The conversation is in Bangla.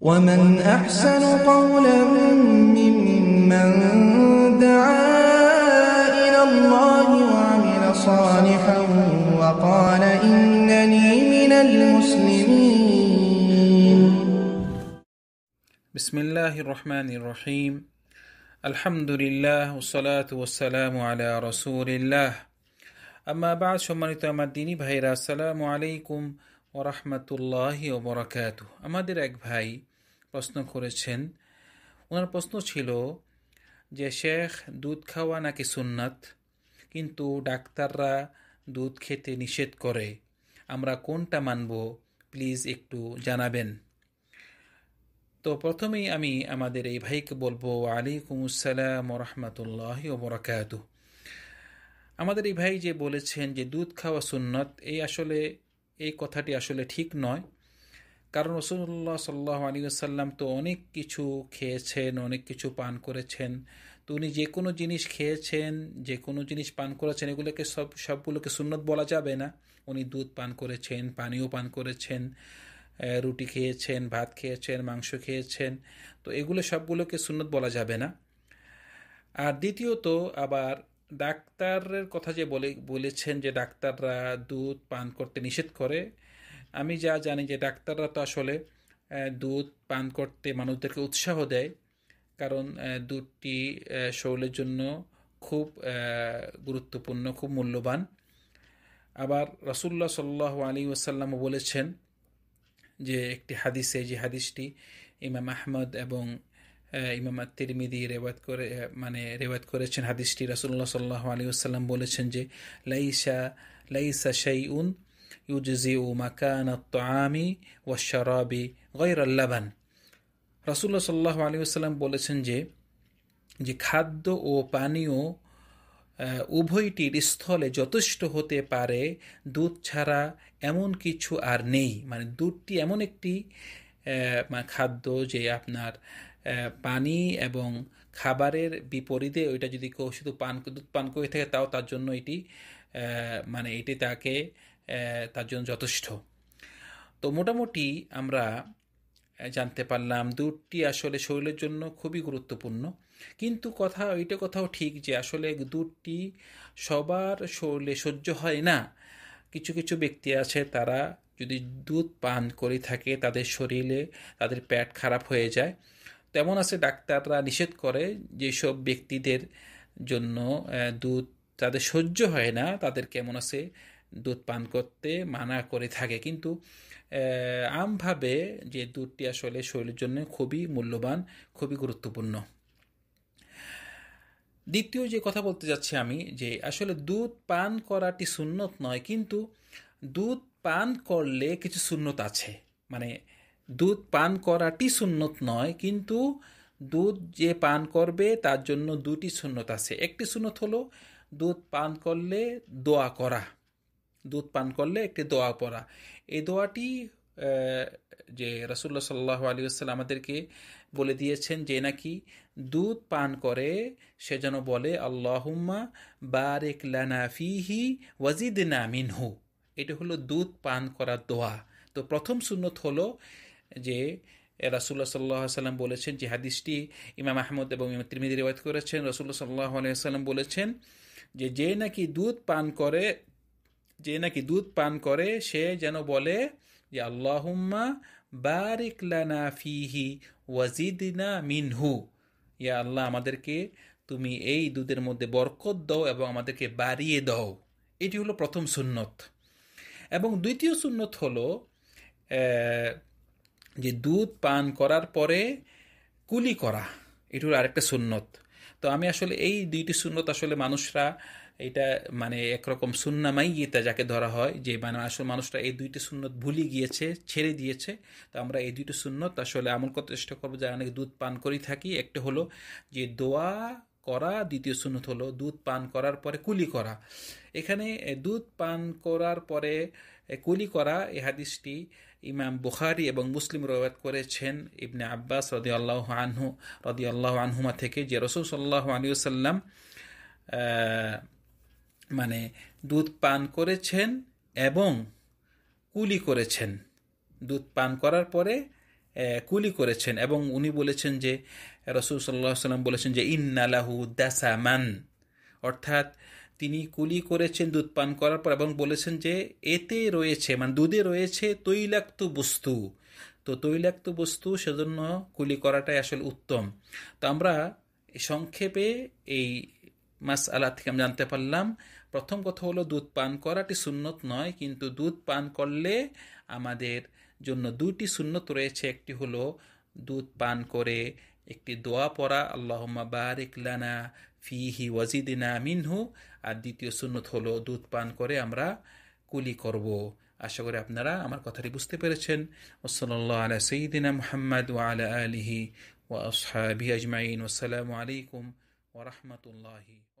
ومن أحسن قولا ممن دعا إلى الله وعمل صالحا وقال إنني من المسلمين بسم الله الرحمن الرحيم الحمد لله والصلاة والسلام على رسول الله أما بعد সম্মানিত مديني দিনী السلام عليكم ওরহমতুল্লাহ ওবরাকাত আমাদের এক ভাই প্রশ্ন করেছেন ওনার প্রশ্ন ছিল যে শেখ দুধ খাওয়া নাকি সুন্নাত কিন্তু ডাক্তাররা দুধ খেতে নিষেধ করে আমরা কোনটা মানব প্লিজ একটু জানাবেন তো প্রথমেই আমি আমাদের এই ভাইকে বলবো আসসালাম রহমতুল্লাহ ওবরাকাত আমাদের এই ভাই যে বলেছেন যে দুধ খাওয়া সুন্নত এই আসলে এই কথাটি আসলে ঠিক নয় কারণ রসুল্লাহ সাল্লাহ আলী আসাল্লাম তো অনেক কিছু খেয়েছেন অনেক কিছু পান করেছেন তো উনি যে কোনো জিনিস খেয়েছেন যে কোনো জিনিস পান করেছেন এগুলোকে সব সবগুলোকে সুন্নত বলা যাবে না উনি দুধ পান করেছেন পানীয় পান করেছেন রুটি খেয়েছেন ভাত খেয়েছেন মাংস খেয়েছেন তো এগুলো সবগুলোকে সুন্নত বলা যাবে না আর দ্বিতীয়ত আবার ডাক্তারের কথা যে বলে বলেছেন যে ডাক্তাররা দুধ পান করতে নিষেধ করে আমি যা জানি যে ডাক্তাররা তো আসলে দুধ পান করতে মানুষদেরকে উৎসাহ দেয় কারণ দুধটি শরীরের জন্য খুব গুরুত্বপূর্ণ খুব মূল্যবান আবার রসুল্লা সাল্লাহ আলী ওসাল্লাম বলেছেন যে একটি হাদিসে যে হাদিসটি ইমাম আহমদ এবং ইমাম তিরমিদি রেওয়াত করে মানে রেওয়াত করেছেন হাদিসটি রাসুল্লাহ সাল্লাহ আলী আসসালাম বলেছেন যে লাইসা লাইসা শাই উন ইউজি উ মাকান তামি ও শরাবি আল্লাবান রাসুল্লাহ সাল্লাহ আলী বলেছেন যে যে খাদ্য ও পানীয় উভয়টির স্থলে যথেষ্ট হতে পারে দুধ ছাড়া এমন কিছু আর নেই মানে দুধটি এমন একটি খাদ্য যে আপনার পানি এবং খাবারের বিপরীতে ওইটা যদি কেউ শুধু পান দুধ পান করে থাকে তাও তার জন্য এটি মানে এটি তাকে তার জন্য যথেষ্ট তো মোটামুটি আমরা জানতে পারলাম দুধটি আসলে শরীরের জন্য খুবই গুরুত্বপূর্ণ কিন্তু কথা ওইটা কথাও ঠিক যে আসলে দুধটি সবার শরীরে সহ্য হয় না কিছু কিছু ব্যক্তি আছে তারা যদি দুধ পান করে থাকে তাদের শরীরে তাদের প্যাট খারাপ হয়ে যায় তেমন আছে ডাক্তাররা নিষেধ করে যেসব ব্যক্তিদের জন্য দুধ তাদের সহ্য হয় না তাদের কেমন আছে দুধ পান করতে মানা করে থাকে কিন্তু আমভাবে যে দুধটি আসলে শরীরের জন্য খুবই মূল্যবান খুবই গুরুত্বপূর্ণ দ্বিতীয় যে কথা বলতে যাচ্ছি আমি যে আসলে দুধ পান করাটি সুন্নত নয় কিন্তু দুধ পান করলে কিছু সুন্নত আছে মানে দুধ পান করাটি সুন্নত নয় কিন্তু দুধ যে পান করবে তার জন্য দুটি সুন্নত আছে একটি সুন্নত হলো দুধ পান করলে দোয়া করা দুধ পান করলে একটি দোয়া করা এই দোয়াটি যে রসুল্লা সাল্লাহ আলী আসসালাম আমাদেরকে বলে দিয়েছেন যে নাকি দুধ পান করে সে যেন বলে আল্লাহুম্মা বারেক লানাফিহি ওয়াজিদ হু এটা হলো দুধ পান করার দোয়া তো প্রথম শূন্যত হলো যে রাসুল্লাহ সাল্লাহ সাল্লাম বলেছেন যে হাদিসটি ইমাম আহমদ এবং ইমাম ত্রিমিদি রেওয়ায়ত করেছেন রসুল্লাহ সাল্লাহ আলাইসাল্লাম বলেছেন যে যে নাকি দুধ পান করে যে নাকি দুধ পান করে সে যেন বলে যে আল্লাহুম্মা বারিক লানা ফিহি ওয়াজিদিনা মিনহু ইয়া আল্লাহ আমাদেরকে তুমি এই দুধের মধ্যে বরকত দাও এবং আমাদেরকে বাড়িয়ে দাও এটি হলো প্রথম সুন্নত এবং দ্বিতীয় সুন্নত হলো যে দুধ পান করার পরে কুলি করা এটুর আরেকটা সুন্নত তো আমি আসলে এই দুইটি সুন্নত আসলে মানুষরা এটা মানে একরকম সুন্নামাই গীতা যাকে ধরা হয় যে মানে আসলে মানুষরা এই দুইটি সুন্নত ভুলে গিয়েছে ছেড়ে দিয়েছে তো আমরা এই দুইটি সুন্নত আসলে আমল করতে চেষ্টা করবো যারা অনেক দুধ পান করেই থাকি একটা হলো যে দোয়া করা দ্বিতীয় সুন্নত হলো দুধ পান করার পরে কুলি করা এখানে দুধ পান করার পরে কুলি করা এ হাদিসটি ইমাম বুখারি এবং মুসলিম রবাদ করেছেন ইবনে আব্বাস রদি আল্লাহ আনহু রদি আল্লাহ আনহুমা থেকে যে রসুল সাল্লাহ আলিয়াল্লাম মানে দুধ পান করেছেন এবং কুলি করেছেন দুধ পান করার পরে কুলি করেছেন এবং উনি বলেছেন যে রসুল সাল্লাহ সাল্লাম বলেছেন যে ইন্নালাহু দাসামান অর্থাৎ তিনি কুলি করেছেন দুধ পান করার পর এবং বলেছেন যে এতে রয়েছে মানে দুধে রয়েছে তৈলাক্ত বস্তু তো তৈলাক্ত বস্তু সেজন্য কুলি করাটাই আসলে উত্তম তো আমরা সংক্ষেপে এই মাস আলা থেকে আমি জানতে পারলাম প্রথম কথা হলো দুধ পান করাটি সুন্নত নয় কিন্তু দুধ পান করলে আমাদের জন্য দুটি সুন্নত রয়েছে একটি হলো দুধ পান করে একটি দোয়া পড়া আল্লাহ বারিক লানা ফিহি ওয়াজিদিনা মিনহু আর দ্বিতীয় সুন্নত হলো দুধ পান করে আমরা কুলি করব আশা করি আপনারা আমার কথাটি বুঝতে পেরেছেন ওসল্লা আলা সঈদিনা মোহাম্মদ ওয়া আলা আলিহি ওয়া আসহাবি আজমাইন আসসালামু আলাইকুম ওরহমতুল্লাহি